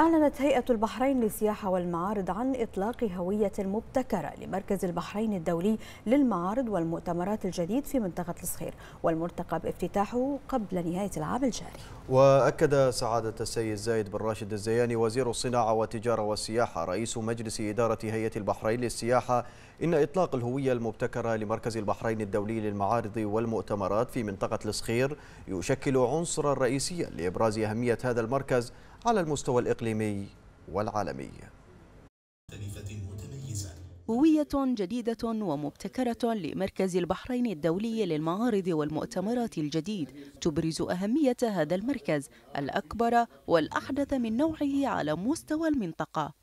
أعلنت هيئة البحرين للسياحة والمعارض عن إطلاق هوية مبتكرة لمركز البحرين الدولي للمعارض والمؤتمرات الجديد في منطقة الصخير والمرتقب بافتتاحه قبل نهاية العام الجاري وأكد سعادة السيد زايد بن راشد الزياني وزير الصناعة والتجارة والسياحة رئيس مجلس إدارة هيئة البحرين للسياحة إن إطلاق الهوية المبتكرة لمركز البحرين الدولي للمعارض والمؤتمرات في منطقة الصخير يشكل عنصرا رئيسيا لإبراز أهمية هذا المركز على المستوى الإقليمي والعالمي هوية جديدة ومبتكرة لمركز البحرين الدولي للمعارض والمؤتمرات الجديد تبرز أهمية هذا المركز الأكبر والأحدث من نوعه على مستوى المنطقة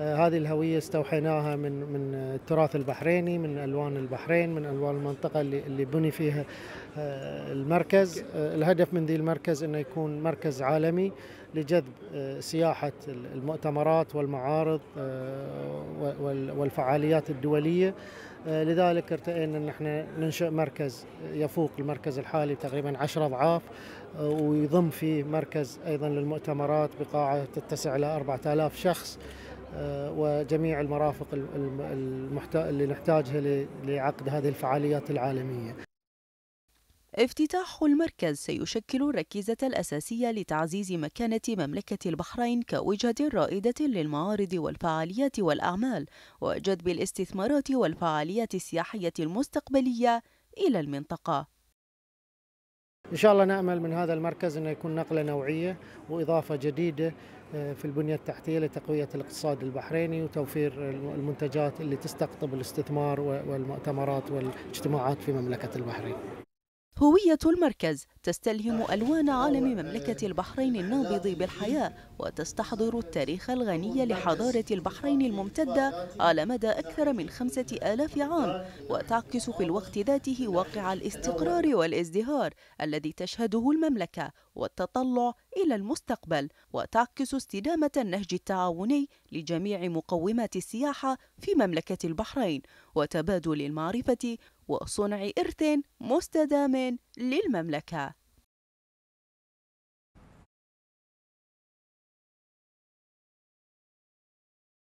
آه، هذه الهويه استوحيناها من من التراث البحريني من الوان البحرين من الوان المنطقه اللي اللي بني فيها آه، المركز آه، الهدف من ذي المركز انه يكون مركز عالمي لجذب سياحه المؤتمرات والمعارض والفعاليات الدوليه لذلك ارتئينا ان احنا ننشئ مركز يفوق المركز الحالي تقريبا 10 اضعاف ويضم فيه مركز ايضا للمؤتمرات بقاعه تتسع الى 4000 شخص آه، وجميع المرافق اللي نحتاجها لعقد هذه الفعاليات العالمية افتتاح المركز سيشكل الركيزة الأساسية لتعزيز مكانة مملكة البحرين كوجهة رائدة للمعارض والفعاليات والأعمال وجذب الاستثمارات والفعاليات السياحية المستقبلية إلى المنطقة إن شاء الله نأمل من هذا المركز أنه يكون نقلة نوعية وإضافة جديدة آه، في البنية التحتية لتقوية الاقتصاد البحريني وتوفير المنتجات اللي تستقطب الاستثمار والمؤتمرات والاجتماعات في مملكة البحرين هوية المركز تستلهم ألوان عالم مملكة البحرين النابض بالحياة وتستحضر التاريخ الغني لحضارة البحرين الممتدة على مدى أكثر من خمسة آلاف عام وتعكس في الوقت ذاته واقع الاستقرار والازدهار الذي تشهده المملكة والتطلع إلى المستقبل وتعكس استدامة النهج التعاوني لجميع مقومات السياحة في مملكة البحرين وتبادل المعرفة وصنع إرث مستدام للمملكة